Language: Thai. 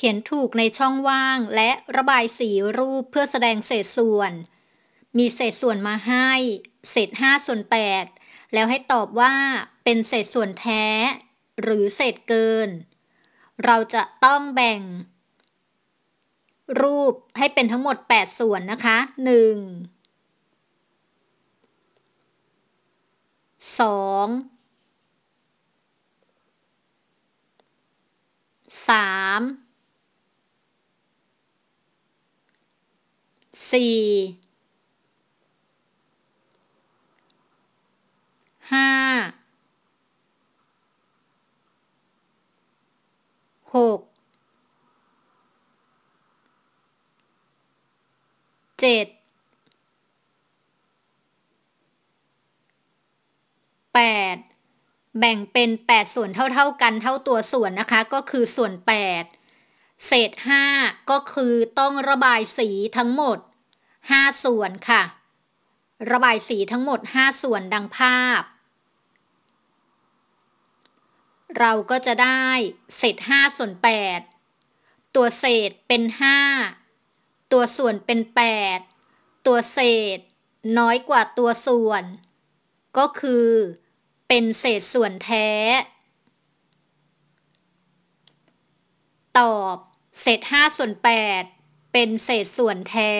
ขียนถูกในช่องว่างและระบายสีรูปเพื่อแสดงเศษส่วน มีเศษส่วนมาให้ เศษ5ส่วน 8 แล้วให้ตอบว่าเป็นเศษส่วนแท้ หรือเศษเกิน เราจะต้องแบ่ง รูปให้เป็นทั้งหมด 8 ส่วนนะคะ1 2สี่ห้าหกเจ็ดแปดแบ่งเป็น 8 ส่วนเท่าๆกันเท่าตัวส่วนนะคะ ก็คือส่วน 8เศษ5ก็คือต้องระบายสีทั้งหมด5ส่วนค่ะ ระบายสีทั้งหมด5ส่วนดังภาพ เราก็จะได้เศษ5ส่วน8ตัวเศษเป็น 5 ตัวส่วนเป็น 8 ตัวเศษน้อยกว่าตัวส่วน ก็คือเป็นเศษส่วนแท้ ตอบเศษ5ส่วน8เป็นเศษส่วนแท้